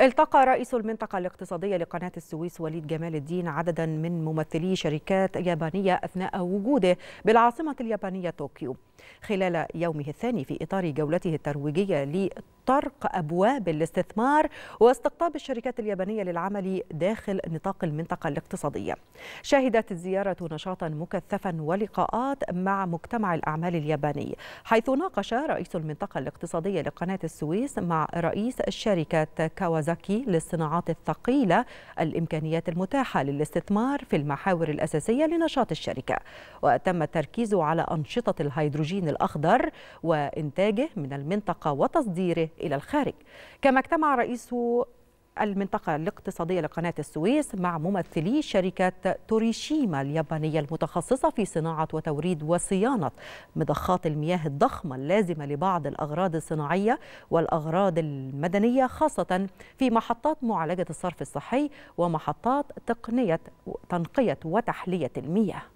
التقى رئيس المنطقة الاقتصادية لقناة السويس وليد جمال الدين عددا من ممثلي شركات يابانية أثناء وجوده بالعاصمة اليابانية طوكيو خلال يومه الثاني في إطار جولته الترويجية طرق أبواب الاستثمار واستقطاب الشركات اليابانية للعمل داخل نطاق المنطقة الاقتصادية شهدت الزيارة نشاطا مكثفا ولقاءات مع مجتمع الأعمال الياباني حيث ناقش رئيس المنطقة الاقتصادية لقناة السويس مع رئيس شركة كاوازاكي للصناعات الثقيلة الإمكانيات المتاحة للاستثمار في المحاور الأساسية لنشاط الشركة وتم التركيز على أنشطة الهيدروجين الأخضر وإنتاجه من المنطقة وتصديره إلى الخارج كما اجتمع رئيس المنطقة الاقتصادية لقناة السويس مع ممثلي شركة توريشيما اليابانية المتخصصة في صناعة وتوريد وصيانة مضخات المياه الضخمة اللازمة لبعض الأغراض الصناعية والأغراض المدنية خاصة في محطات معالجة الصرف الصحي ومحطات تقنية تنقية وتحلية المياه